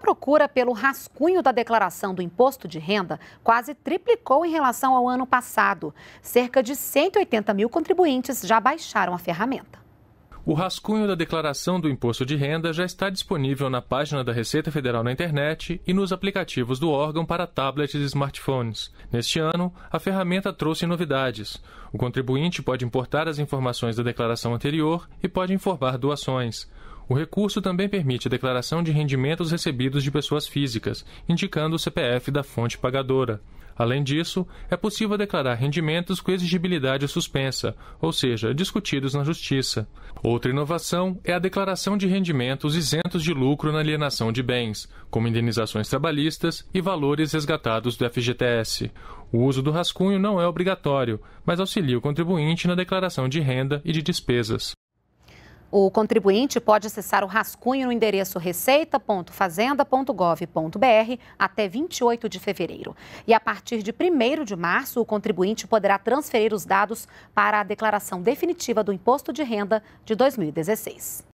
procura pelo rascunho da declaração do imposto de renda quase triplicou em relação ao ano passado. Cerca de 180 mil contribuintes já baixaram a ferramenta. O rascunho da declaração do imposto de renda já está disponível na página da Receita Federal na internet e nos aplicativos do órgão para tablets e smartphones. Neste ano, a ferramenta trouxe novidades. O contribuinte pode importar as informações da declaração anterior e pode informar doações. O recurso também permite a declaração de rendimentos recebidos de pessoas físicas, indicando o CPF da fonte pagadora. Além disso, é possível declarar rendimentos com exigibilidade suspensa, ou seja, discutidos na Justiça. Outra inovação é a declaração de rendimentos isentos de lucro na alienação de bens, como indenizações trabalhistas e valores resgatados do FGTS. O uso do rascunho não é obrigatório, mas auxilia o contribuinte na declaração de renda e de despesas. O contribuinte pode acessar o rascunho no endereço receita.fazenda.gov.br até 28 de fevereiro. E a partir de 1 de março, o contribuinte poderá transferir os dados para a declaração definitiva do Imposto de Renda de 2016.